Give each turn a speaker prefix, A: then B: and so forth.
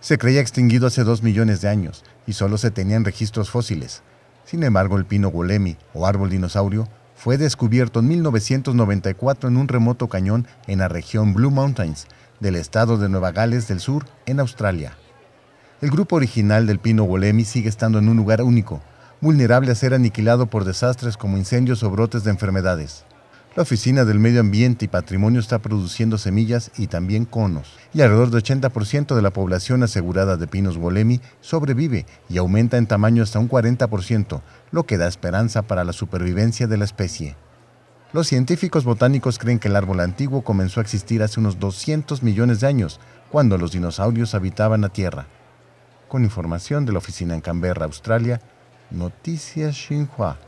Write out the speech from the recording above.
A: se creía extinguido hace dos millones de años y solo se tenían registros fósiles. Sin embargo, el pino golemi, o árbol dinosaurio, fue descubierto en 1994 en un remoto cañón en la región Blue Mountains del estado de Nueva Gales del Sur, en Australia. El grupo original del pino golemi sigue estando en un lugar único, vulnerable a ser aniquilado por desastres como incendios o brotes de enfermedades. La Oficina del Medio Ambiente y Patrimonio está produciendo semillas y también conos, y alrededor de 80% de la población asegurada de pinos golemi sobrevive y aumenta en tamaño hasta un 40%, lo que da esperanza para la supervivencia de la especie. Los científicos botánicos creen que el árbol antiguo comenzó a existir hace unos 200 millones de años, cuando los dinosaurios habitaban la Tierra. Con información de la oficina en Canberra, Australia, Noticias Xinhua.